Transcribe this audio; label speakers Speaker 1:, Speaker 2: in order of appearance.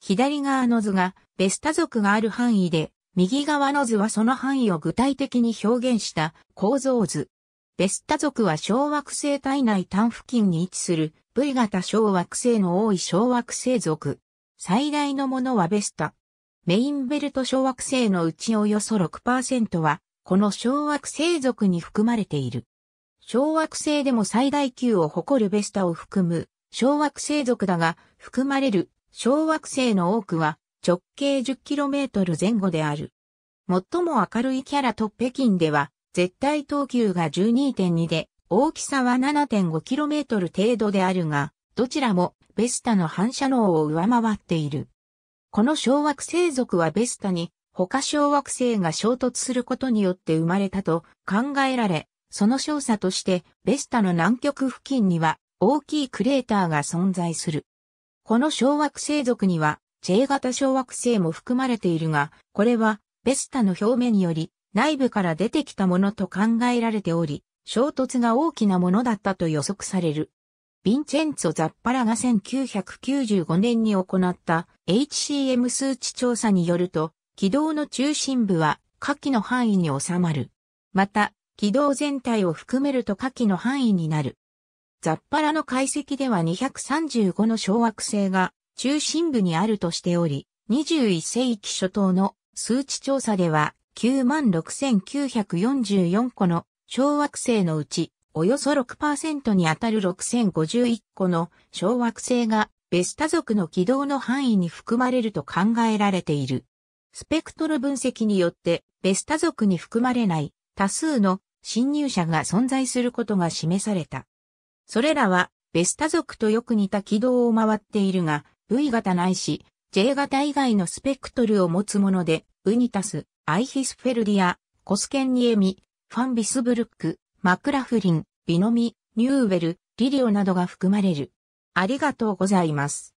Speaker 1: 左側の図がベスタ族がある範囲で、右側の図はその範囲を具体的に表現した構造図。ベスタ族は小惑星体内端付近に位置する V 型小惑星の多い小惑星族。最大のものはベスタ。メインベルト小惑星のうちおよそ6%は、この小惑星族に含まれている。小惑星でも最大級を誇るベスタを含む小惑星族だが、含まれる小惑星の多くは直径 10km 前後である。最も明るいキャラと北京では、絶対等級が12.2で、大きさは 7.5km 程度であるが、どちらもベスタの反射能を上回っている。この小惑星族はベスタに他小惑星が衝突することによって生まれたと考えられ、その少佐としてベスタの南極付近には大きいクレーターが存在する。この小惑星族には、チェー型小惑星も含まれているが、これは、ベスタの表面により、内部から出てきたものと考えられており、衝突が大きなものだったと予測される。ヴィンチェンツォ・ザッパラが1995年に行った HCM 数値調査によると、軌道の中心部は下記の範囲に収まる。また、軌道全体を含めると下記の範囲になる。ザッパラの解析では235の小惑星が中心部にあるとしており、21世紀初頭の数値調査では96,944個の小惑星のうち、およそ6%にあたる6,051個の小惑星がベスタ族の軌道の範囲に含まれると考えられている。スペクトル分析によってベスタ族に含まれない多数の侵入者が存在することが示された。それらは、ベスタ族とよく似た軌道を回っているが、V 型ないし、J 型以外のスペクトルを持つもので、ウニタス、アイヒスフェルディア、コスケンニエミ、ファンビスブルック、マクラフリン、ビノミ、ニューウェル、リリオなどが含まれる。ありがとうございます。